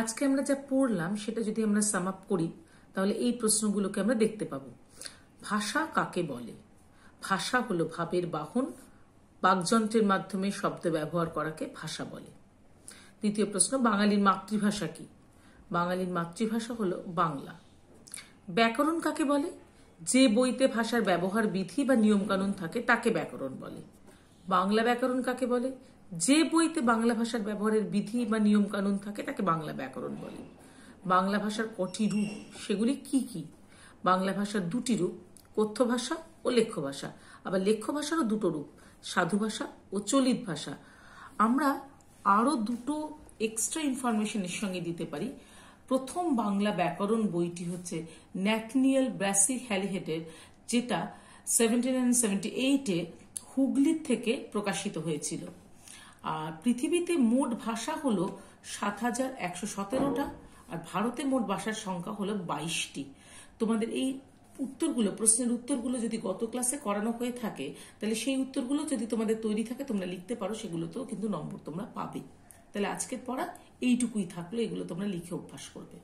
আজকে আমরা যা পড়লাম সেটা যদি আমরা সাম আপ করি তাহলে এই প্রশ্নগুলোকে আমরা দেখতে পাব ভাষা কাকে বলে ভাষা হলো ভাবের বাহন বাকযন্ত্রের মাধ্যমে শব্দ ব্যবহার করাকে ভাষা বলে দ্বিতীয় প্রশ্ন বাঙালির মাতৃভাষা কি বাঙালির মাতৃভাষা হলো বাংলা ব্যাকরণ কাকে বলে যে বইতে ভাষার ব্যবহার বিধি বা নিয়মকানুন থাকে তাকে ব্যাকরণ বলে বাংলা ব্যাকরণ কাকে বলে যে বইতে বাংলা ভাষার ব্যবহারের বিধি বা নিয়মকানুন থাকে তাকে বাংলা ব্যাকরণ বলে বাংলা ভাষার কটি রূপ সেগুলি কি কি বাংলা ভাষার দুটি রূপ কথ্য ভাষা ও লেখ্য ভাষা আবার লেখ্য ভাষারও দুটো রূপ সাধু ভাষা ও চলিত ভাষা আমরা আরও দুটো এক্সট্রা ইনফরমেশনের সঙ্গে দিতে পারি প্রথম বাংলা ব্যাকরণ বইটি হচ্ছে ন্যাথনিয়াল ব্রাসি হ্যালিহেটের যেটা সেভেন্টিন সেভেন্টি এইটে হুগলির থেকে প্রকাশিত হয়েছিল আর পৃথিবীতে মোট ভাষা হল সাত হাজার একশো সতেরোটা আর ভারতে মোট ভাষার সংখ্যা হলো বাইশটি তোমাদের এই উত্তরগুলো প্রশ্নের উত্তরগুলো যদি গত ক্লাসে করানো হয়ে থাকে তাহলে সেই উত্তরগুলো যদি তোমাদের তৈরি থাকে তোমরা লিখতে পারো সেগুলোতেও কিন্তু নম্বর তোমরা পাবে তাহলে আজকের পড়া এইটুকুই থাকলো এগুলো তোমরা লিখে অভ্যাস করবে